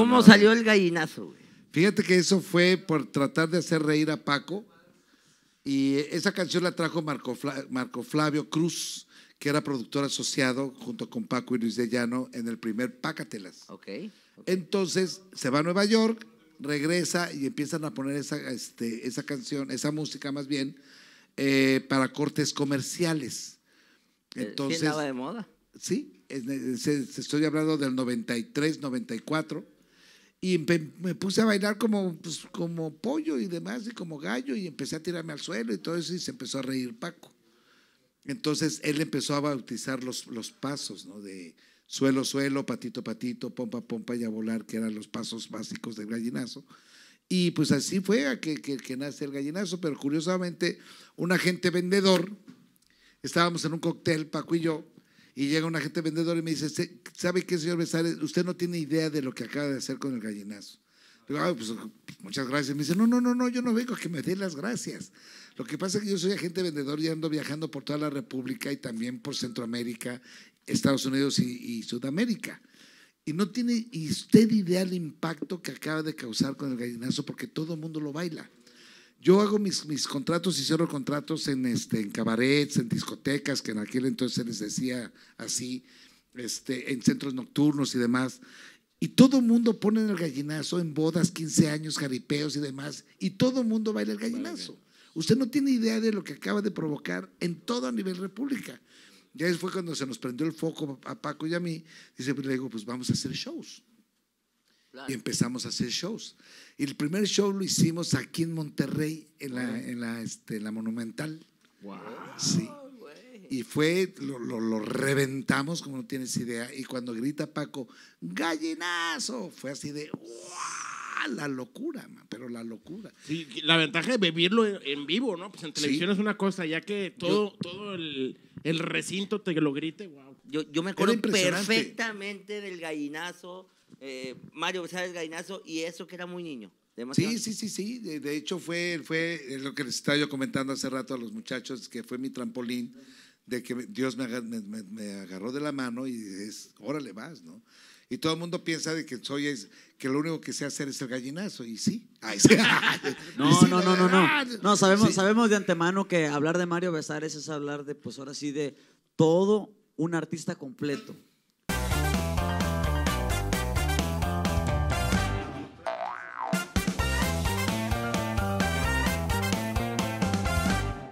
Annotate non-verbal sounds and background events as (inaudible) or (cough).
¿Cómo salió el gallinazo? Fíjate que eso fue por tratar de hacer reír a Paco. Y esa canción la trajo Marco, Marco Flavio Cruz, que era productor asociado junto con Paco y Luis de Llano en el primer Pácatelas. Entonces se va a Nueva York, regresa y empiezan a poner esa, este, esa canción, esa música más bien, eh, para cortes comerciales. Eh, Entonces, ¿Estaba de moda? Sí, estoy hablando del 93, 94. Y me puse a bailar como, pues, como pollo y demás, y como gallo, y empecé a tirarme al suelo y todo eso, y se empezó a reír Paco. Entonces él empezó a bautizar los, los pasos, ¿no? De suelo, suelo, patito, patito, pompa, pompa y a volar, que eran los pasos básicos del gallinazo. Y pues así fue que, que, nace el gallinazo, pero curiosamente un agente vendedor, estábamos en un cóctel, Paco y yo, y llega un agente vendedor y me dice, ¿sabe qué, señor Besares? Usted no tiene idea de lo que acaba de hacer con el gallinazo. digo, pues muchas gracias. Me dice, no, no, no, no, yo no vengo que me dé las gracias. Lo que pasa es que yo soy agente vendedor y ando viajando por toda la República y también por Centroamérica, Estados Unidos y, Sudamérica. Y no tiene usted idea del impacto que acaba de causar con el gallinazo porque todo el mundo lo baila. Yo hago mis, mis contratos y cierro contratos en, este, en cabarets, en discotecas, que en aquel entonces se les decía así, este, en centros nocturnos y demás. Y todo el mundo pone el gallinazo en bodas, 15 años, jaripeos y demás. Y todo el mundo baila el gallinazo. Usted no tiene idea de lo que acaba de provocar en todo a nivel república. Ya fue cuando se nos prendió el foco a Paco y a mí. Dice, pues, le digo, pues vamos a hacer shows. Y empezamos a hacer shows. Y el primer show lo hicimos aquí en Monterrey, en la, este, la, Monumental. Wow. Sí. Y fue, lo, reventamos como no tienes idea. Y cuando grita Paco, gallinazo, fue así de, ¡Wow! la locura, pero la locura. Sí, la ventaja de vivirlo en, vivo, ¿no? Pues en televisión es una cosa, ya que todo, el, recinto te lo grite, wow. Yo, yo me acuerdo perfectamente del gallinazo eh, Mario Besares Gallinazo y eso que era muy niño. Sí, sí, sí, sí. De, hecho, fue, fue lo que les estaba yo comentando hace rato a los muchachos, que fue mi trampolín, de que Dios me, agarró, de la mano y es, órale vas, ¿no? Y todo el mundo piensa de que soy que lo único que sé hacer es el gallinazo. Y sí. (laughs) (laughs) no, no, no, no, no. No, sabemos, sabemos de antemano que hablar de Mario Besares es hablar de, pues ahora sí, de todo un artista completo.